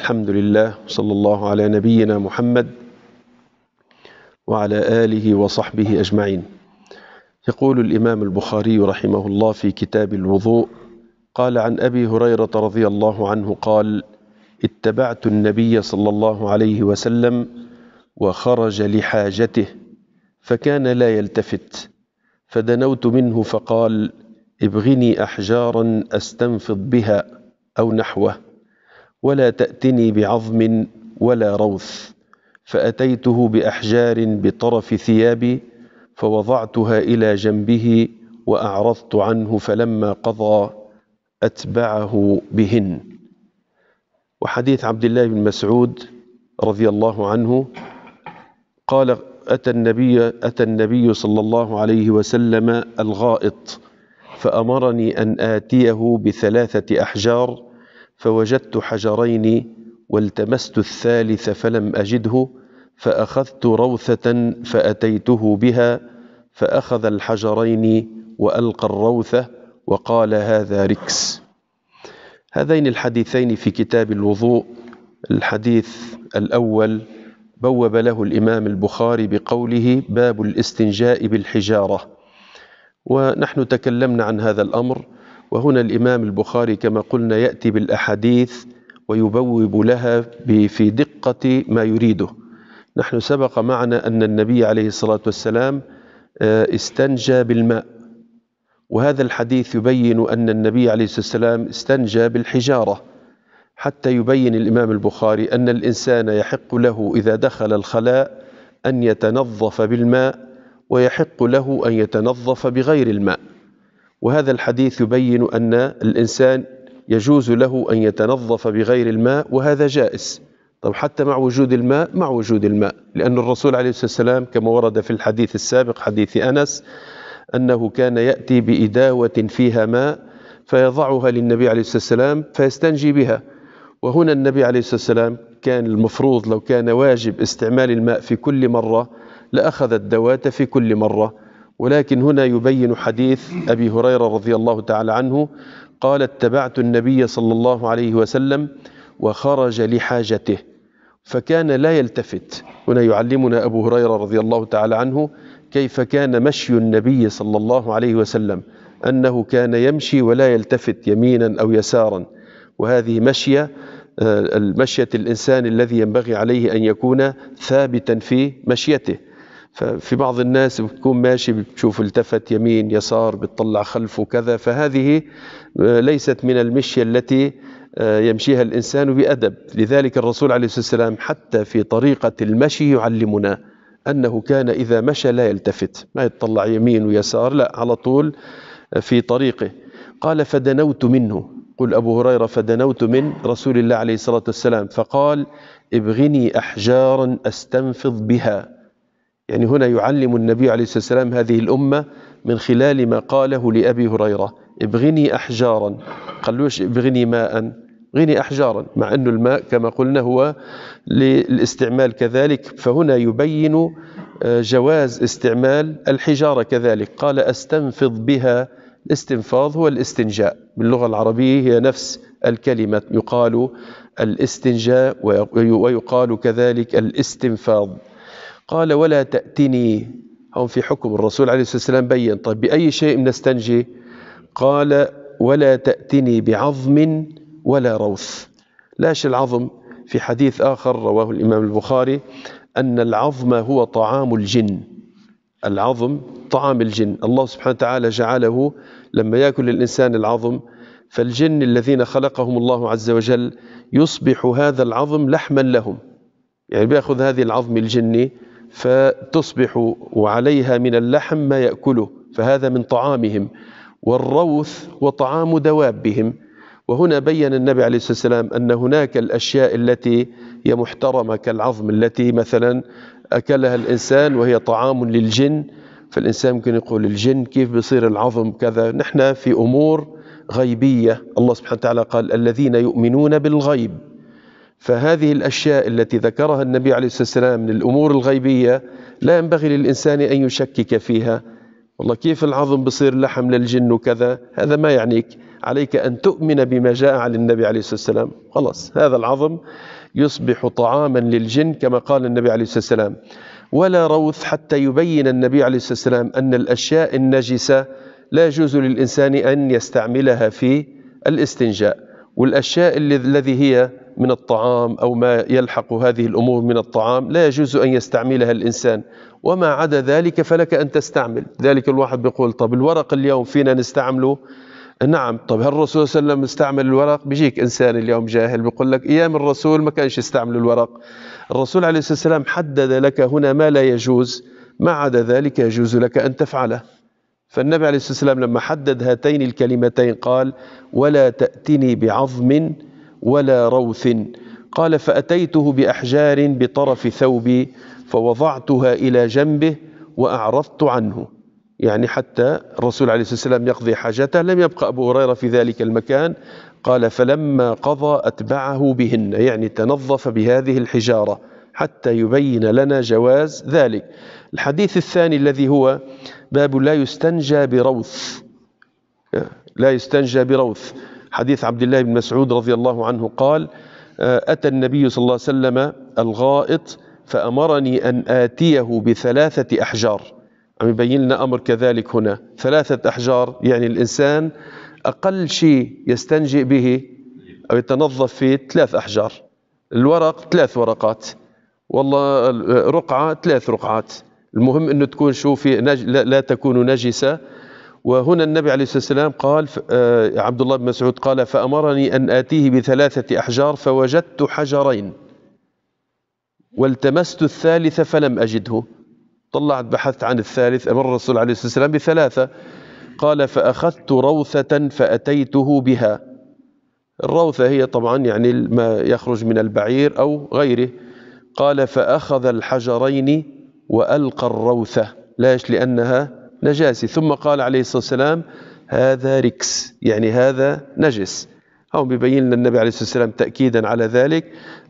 الحمد لله صلى الله على نبينا محمد وعلى آله وصحبه أجمعين يقول الإمام البخاري رحمه الله في كتاب الوضوء قال عن أبي هريرة رضي الله عنه قال اتبعت النبي صلى الله عليه وسلم وخرج لحاجته فكان لا يلتفت فدنوت منه فقال ابغني أحجارا أستنفض بها أو نحوه ولا تأتني بعظم ولا روث فأتيته بأحجار بطرف ثيابي فوضعتها إلى جنبه وأعرضت عنه فلما قضى أتبعه بهن وحديث عبد الله بن مسعود رضي الله عنه قال أتى النبي أتى النبي صلى الله عليه وسلم الغائط فأمرني أن آتيه بثلاثة أحجار فوجدت حجرين والتمست الثالث فلم أجده فأخذت روثة فأتيته بها فأخذ الحجرين وألقى الروثة وقال هذا ركس هذين الحديثين في كتاب الوضوء الحديث الأول بوب له الإمام البخاري بقوله باب الاستنجاء بالحجارة ونحن تكلمنا عن هذا الأمر وهنا الإمام البخاري كما قلنا يأتي بالأحاديث ويبوب لها في دقة ما يريده نحن سبق معنا أن النبي عليه الصلاة والسلام آه، استنجى بالماء وهذا الحديث يبين أن النبي عليه الصلاة والسلام استنجى بالحجارة حتى يبين الإمام البخاري أن الإنسان يحق له إذا دخل الخلاء أن يتنظف بالماء ويحق له أن يتنظف بغير الماء وهذا الحديث يبين أن الإنسان يجوز له أن يتنظف بغير الماء وهذا جائز طب حتى مع وجود الماء مع وجود الماء لأن الرسول عليه الصلاة والسلام كما ورد في الحديث السابق حديث أنس أنه كان يأتي بإداوة فيها ماء فيضعها للنبي عليه الصلاة والسلام فيستنجي بها وهنا النبي عليه الصلاة والسلام كان المفروض لو كان واجب استعمال الماء في كل مرة لأخذ الدوات في كل مرة ولكن هنا يبين حديث أبي هريرة رضي الله تعالى عنه قال اتبعت النبي صلى الله عليه وسلم وخرج لحاجته فكان لا يلتفت هنا يعلمنا أبو هريرة رضي الله تعالى عنه كيف كان مشي النبي صلى الله عليه وسلم أنه كان يمشي ولا يلتفت يمينا أو يسارا وهذه مشية آه، المشية الإنسان الذي ينبغي عليه أن يكون ثابتا في مشيته ففي بعض الناس بتكون ماشي بتشوف التفت يمين يسار بتطلع خلفه كذا فهذه آه، ليست من المشية التي آه، يمشيها الإنسان بأدب لذلك الرسول عليه الصلاة والسلام حتى في طريقة المشي يعلمنا أنه كان إذا مشى لا يلتفت ما يتطلع يمين ويسار لا على طول آه، في طريقه قال فدنوت منه قل أبو هريرة فدنوت من رسول الله عليه الصلاة والسلام فقال ابغني أحجارا أستنفض بها يعني هنا يعلم النبي عليه الصلاة والسلام هذه الأمة من خلال ما قاله لأبي هريرة ابغني أحجارا قالوش ابغني ماء غني أحجارا مع أن الماء كما قلنا هو للاستعمال كذلك فهنا يبين آه، جواز استعمال الحجارة كذلك قال أستنفض بها الاستنفاض هو الاستنجاء باللغة العربية هي نفس الكلمة يقال الاستنجاء ويقال كذلك الاستنفاض قال ولا تأتني هم في حكم الرسول عليه الصلاة والسلام بين طيب بأي شيء نستنجي قال ولا تأتني بعظم ولا روث لاش العظم في حديث آخر رواه الإمام البخاري أن العظم هو طعام الجن العظم طعام الجن الله سبحانه وتعالى جعله لما يأكل الإنسان العظم فالجن الذين خلقهم الله عز وجل يصبح هذا العظم لحما لهم يعني بياخذ هذه العظم الجني فتصبح وعليها من اللحم ما يأكله فهذا من طعامهم والروث وطعام دوابهم وهنا بين النبي عليه الصلاة والسلام أن هناك الأشياء التي هي محترمة كالعظم التي مثلا أكلها الإنسان وهي طعام للجن فالإنسان ممكن يقول الجن كيف بيصير العظم كذا نحن في أمور غيبية الله سبحانه وتعالى قال الذين يؤمنون بالغيب فهذه الأشياء التي ذكرها النبي عليه الصلاة والسلام من الأمور الغيبية لا ينبغي للإنسان أن يشكك فيها والله كيف العظم بصير لحم للجن وكذا هذا ما يعنيك عليك أن تؤمن بما جاء عن النبي عليه الصلاة والسلام خلاص هذا العظم يصبح طعاما للجن كما قال النبي عليه الصلاة والسلام ولا روث حتى يبين النبي عليه الصلاة والسلام أن الأشياء النجسة لا يجوز للإنسان أن يستعملها في الاستنجاء والأشياء الذي هي من الطعام أو ما يلحق هذه الأمور من الطعام لا يجوز أن يستعملها الإنسان وما عدا ذلك فلك أن تستعمل ذلك الواحد بيقول طب الورق اليوم فينا نستعمله نعم طب هل الرسول صلى الله عليه وسلم استعمل الورق بيجيك إنسان اليوم جاهل بيقول لك أيام الرسول ما كانش يستعمل الورق الرسول عليه الصلاة والسلام حدد لك هنا ما لا يجوز ما عدا ذلك يجوز لك أن تفعله فالنبي عليه الصلاة والسلام لما حدد هاتين الكلمتين قال ولا تأتني بعظم ولا روث قال فأتيته بأحجار بطرف ثوبي فوضعتها إلى جنبه وأعرضت عنه يعني حتى الرسول عليه الصلاة والسلام يقضي حاجته لم يبقى أبو هريرة في ذلك المكان قال فلما قضى أتبعه بهن يعني تنظف بهذه الحجارة حتى يبين لنا جواز ذلك الحديث الثاني الذي هو باب لا يستنجى بروث لا يستنجى بروث حديث عبد الله بن مسعود رضي الله عنه قال آه، أتى النبي صلى الله عليه وسلم الغائط فأمرني أن آتيه بثلاثة أحجار عم يبين لنا أمر كذلك هنا ثلاثة أحجار يعني الإنسان أقل شيء يستنجئ به أو يتنظف فيه ثلاث أحجار الورق ثلاث ورقات والله رقعة ثلاث رقعات المهم أنه تكون شوفي لا تكون نجسة وهنا النبي عليه الصلاة والسلام قال آه، عبد الله بن مسعود قال فأمرني أن آتيه بثلاثة أحجار فوجدت حجرين والتمست الثالث فلم أجده طلعت بحثت عن الثالث أمر الرسول عليه الصلاة والسلام بثلاثة قال فأخذت روثة فأتيته بها الروثة هي طبعا يعني ما يخرج من البعير أو غيره قال فأخذ الحجرين وألقى الروثة ليش لأنها نجاسي ثم قال عليه الصلاة والسلام هذا ركس يعني هذا نجس هم بيبين لنا النبي عليه الصلاة والسلام تأكيدا على ذلك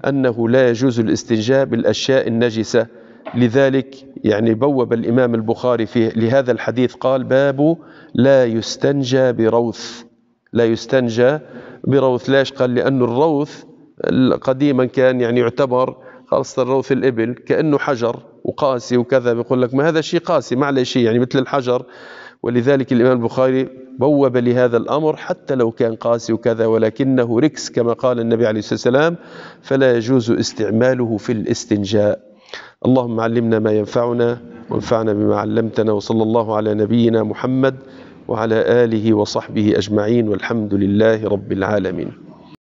أنه لا يجوز الاستنجاء بالأشياء النجسة لذلك يعني بوب الإمام البخاري في لهذا الحديث قال باب لا يستنجى بروث لا يستنجى بروث ليش قال لأن الروث قديما كان يعني يعتبر خاصة روث الإبل كأنه حجر وقاسي وكذا بيقول لك ما هذا شيء قاسي معلش يعني مثل الحجر ولذلك الإمام البخاري بوب لهذا الأمر حتى لو كان قاسي وكذا ولكنه ركس كما قال النبي عليه الصلاة والسلام فلا يجوز استعماله في الاستنجاء اللهم علمنا ما ينفعنا وانفعنا بما علمتنا وصلى الله على نبينا محمد وعلى آله وصحبه أجمعين والحمد لله رب العالمين